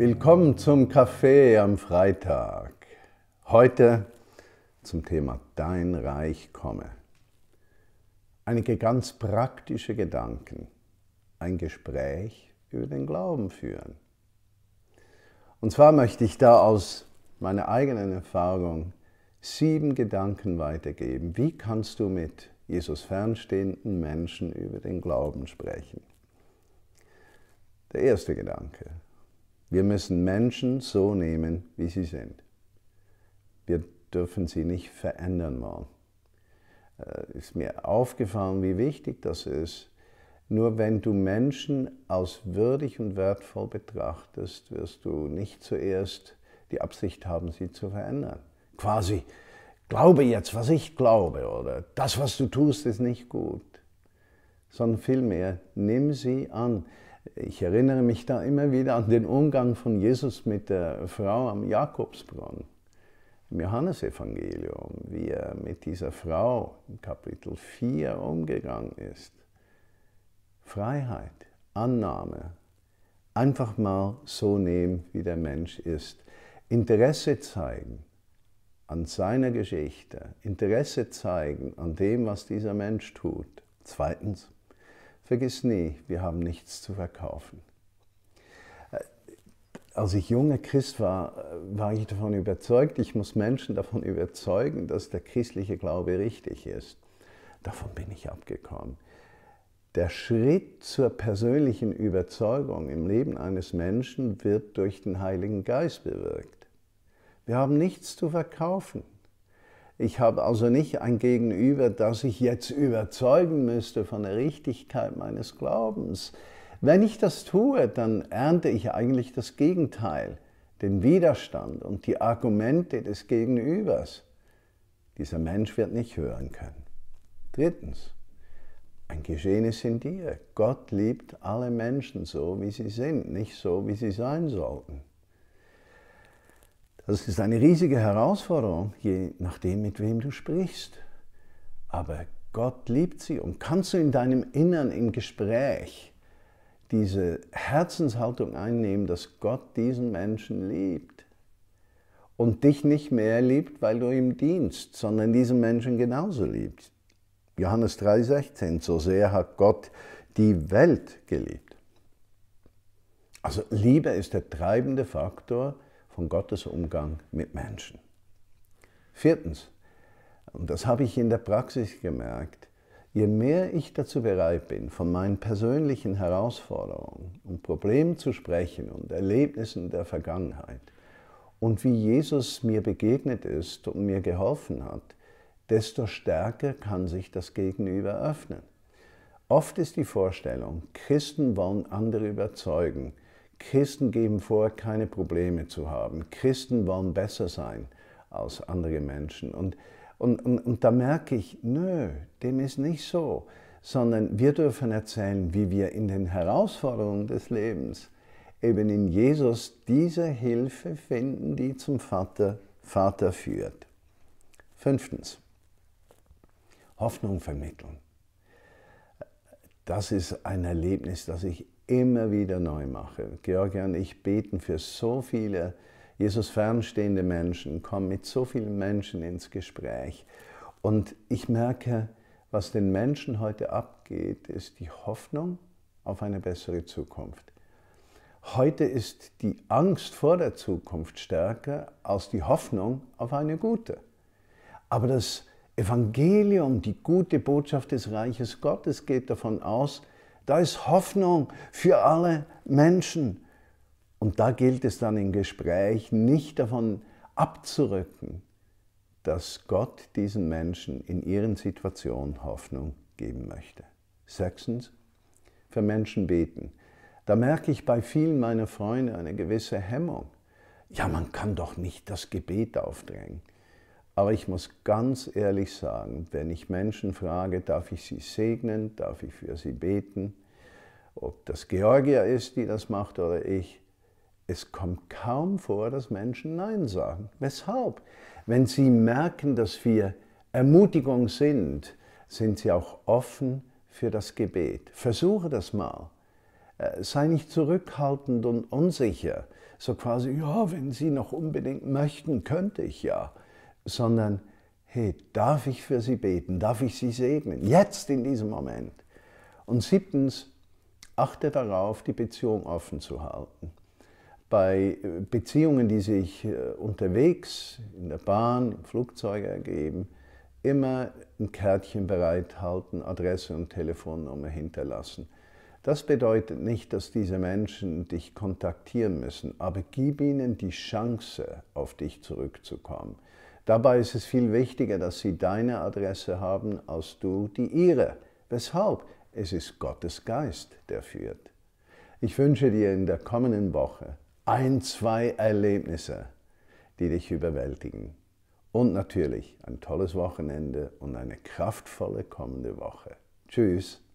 Willkommen zum Café am Freitag. Heute zum Thema Dein Reich komme. Einige ganz praktische Gedanken. Ein Gespräch über den Glauben führen. Und zwar möchte ich da aus meiner eigenen Erfahrung sieben Gedanken weitergeben. Wie kannst du mit Jesus fernstehenden Menschen über den Glauben sprechen? Der erste Gedanke wir müssen Menschen so nehmen, wie sie sind. Wir dürfen sie nicht verändern wollen. Es äh, ist mir aufgefallen, wie wichtig das ist. Nur wenn du Menschen als würdig und wertvoll betrachtest, wirst du nicht zuerst die Absicht haben, sie zu verändern. Quasi, glaube jetzt, was ich glaube, oder das, was du tust, ist nicht gut. Sondern vielmehr, nimm sie an ich erinnere mich da immer wieder an den Umgang von Jesus mit der Frau am Jakobsbrunnen im Johannesevangelium, wie er mit dieser Frau in Kapitel 4 umgegangen ist. Freiheit, Annahme, einfach mal so nehmen, wie der Mensch ist. Interesse zeigen an seiner Geschichte, Interesse zeigen an dem, was dieser Mensch tut. Zweitens, Vergiss nie, wir haben nichts zu verkaufen. Äh, als ich junger Christ war, äh, war ich davon überzeugt, ich muss Menschen davon überzeugen, dass der christliche Glaube richtig ist. Davon bin ich abgekommen. Der Schritt zur persönlichen Überzeugung im Leben eines Menschen wird durch den Heiligen Geist bewirkt. Wir haben nichts zu verkaufen. Ich habe also nicht ein Gegenüber, das ich jetzt überzeugen müsste von der Richtigkeit meines Glaubens. Wenn ich das tue, dann ernte ich eigentlich das Gegenteil, den Widerstand und die Argumente des Gegenübers. Dieser Mensch wird nicht hören können. Drittens, ein Geschehen ist in dir. Gott liebt alle Menschen so, wie sie sind, nicht so, wie sie sein sollten. Das ist eine riesige Herausforderung, je nachdem, mit wem du sprichst. Aber Gott liebt sie und kannst du in deinem Innern im Gespräch diese Herzenshaltung einnehmen, dass Gott diesen Menschen liebt und dich nicht mehr liebt, weil du ihm dienst, sondern diesen Menschen genauso liebt. Johannes 3:16, so sehr hat Gott die Welt geliebt. Also Liebe ist der treibende Faktor von Gottes Umgang mit Menschen. Viertens, und das habe ich in der Praxis gemerkt, je mehr ich dazu bereit bin, von meinen persönlichen Herausforderungen und Problemen zu sprechen und Erlebnissen der Vergangenheit und wie Jesus mir begegnet ist und mir geholfen hat, desto stärker kann sich das Gegenüber öffnen. Oft ist die Vorstellung, Christen wollen andere überzeugen, Christen geben vor, keine Probleme zu haben. Christen wollen besser sein als andere Menschen. Und, und, und, und da merke ich, nö, dem ist nicht so, sondern wir dürfen erzählen, wie wir in den Herausforderungen des Lebens eben in Jesus diese Hilfe finden, die zum Vater, Vater führt. Fünftens, Hoffnung vermitteln. Das ist ein Erlebnis, das ich immer wieder neu mache. Georgia und ich beten für so viele Jesus fernstehende Menschen, kommen mit so vielen Menschen ins Gespräch. Und ich merke, was den Menschen heute abgeht, ist die Hoffnung auf eine bessere Zukunft. Heute ist die Angst vor der Zukunft stärker als die Hoffnung auf eine gute. Aber das Evangelium, die gute Botschaft des Reiches Gottes geht davon aus, da ist Hoffnung für alle Menschen. Und da gilt es dann im Gespräch nicht davon abzurücken, dass Gott diesen Menschen in ihren Situationen Hoffnung geben möchte. Sechstens, für Menschen beten. Da merke ich bei vielen meiner Freunde eine gewisse Hemmung. Ja, man kann doch nicht das Gebet aufdrängen. Aber ich muss ganz ehrlich sagen, wenn ich Menschen frage, darf ich sie segnen, darf ich für sie beten, ob das Georgia ist, die das macht oder ich, es kommt kaum vor, dass Menschen Nein sagen. Weshalb? Wenn sie merken, dass wir Ermutigung sind, sind sie auch offen für das Gebet. Versuche das mal. Äh, sei nicht zurückhaltend und unsicher. So quasi, ja, wenn Sie noch unbedingt möchten, könnte ich ja sondern hey, darf ich für sie beten? Darf ich sie segnen? Jetzt in diesem Moment. Und siebtens, achte darauf, die Beziehung offen zu halten. Bei äh, Beziehungen, die sich äh, unterwegs, in der Bahn, im Flugzeug ergeben, immer ein Kärtchen bereithalten, Adresse und Telefonnummer hinterlassen. Das bedeutet nicht, dass diese Menschen dich kontaktieren müssen, aber gib ihnen die Chance, auf dich zurückzukommen. Dabei ist es viel wichtiger, dass sie deine Adresse haben, als du die ihre. Weshalb? Es ist Gottes Geist, der führt. Ich wünsche dir in der kommenden Woche ein, zwei Erlebnisse, die dich überwältigen. Und natürlich ein tolles Wochenende und eine kraftvolle kommende Woche. Tschüss.